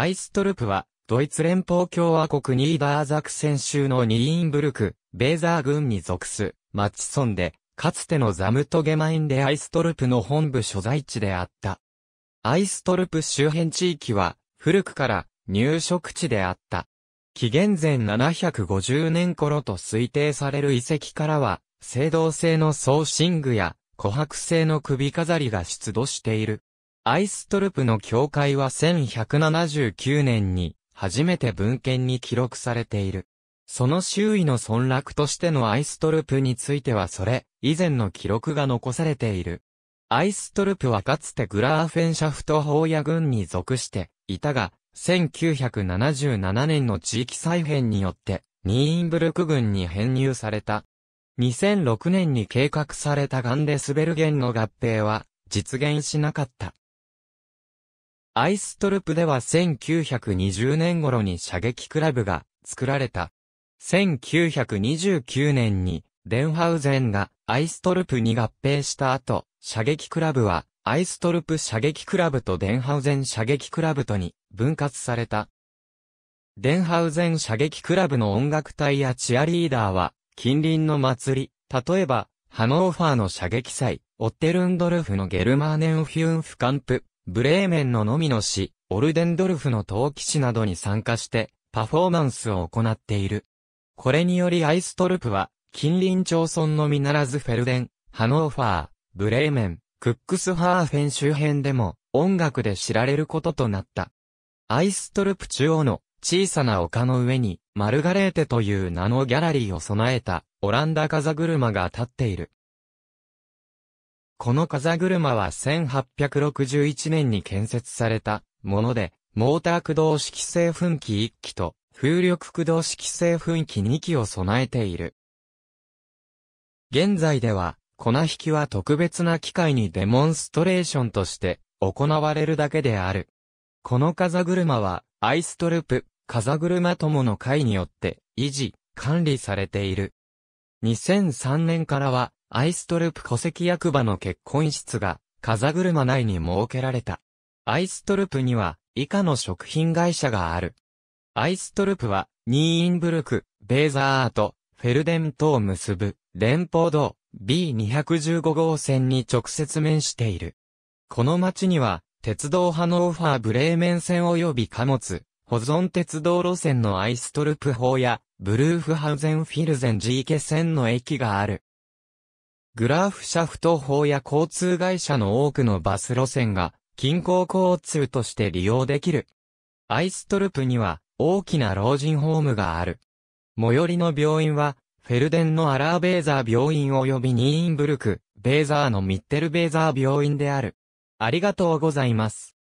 アイストルプは、ドイツ連邦共和国ニーダーザクセン州のニーンブルク、ベーザー郡に属す、マッチ村で、かつてのザムトゲマインでアイストルプの本部所在地であった。アイストルプ周辺地域は、古くから入植地であった。紀元前750年頃と推定される遺跡からは、青銅製の装信具や琥珀製の首飾りが出土している。アイストルプの教会は1179年に初めて文献に記録されている。その周囲の村落としてのアイストルプについてはそれ以前の記録が残されている。アイストルプはかつてグラーフェンシャフト法や軍に属していたが、1977年の地域再編によってニーンブルク軍に編入された。2006年に計画されたガンデスベルゲンの合併は実現しなかった。アイストルプでは1920年頃に射撃クラブが作られた。1929年にデンハウゼンがアイストルプに合併した後、射撃クラブはアイストルプ射撃クラブとデンハウゼン射撃クラブとに分割された。デンハウゼン射撃クラブの音楽隊やチアリーダーは近隣の祭り、例えばハノーファーの射撃祭、オッテルンドルフのゲルマーネンフューンフカンプ、ブレーメンののみの市、オルデンドルフの陶器市などに参加して、パフォーマンスを行っている。これによりアイストルプは、近隣町村のみならずフェルデン、ハノーファー、ブレーメン、クックスハーフェン周辺でも、音楽で知られることとなった。アイストルプ中央の小さな丘の上に、マルガレーテという名のギャラリーを備えた、オランダ風車が立っている。この風車は1861年に建設されたもので、モーター駆動式製噴機1機と風力駆動式製噴機2機を備えている。現在では、粉引きは特別な機械にデモンストレーションとして行われるだけである。この風車は、アイストルプ、風車友の会によって維持、管理されている。2003年からは、アイストルプ戸籍役場の結婚室が、風車内に設けられた。アイストルプには、以下の食品会社がある。アイストルプは、ニーインブルク、ベーザーアート、フェルデントを結ぶ、連邦道 B215 号線に直接面している。この町には、鉄道派のオファーブレーメン線及び貨物、保存鉄道路線のアイストルプ法や、ブルーフハウゼンフィルゼン GK 線の駅がある。グラーフシャフト法や交通会社の多くのバス路線が、近郊交通として利用できる。アイストルプには、大きな老人ホームがある。最寄りの病院は、フェルデンのアラーベーザー病院及びニーインブルク、ベーザーのミッテルベーザー病院である。ありがとうございます。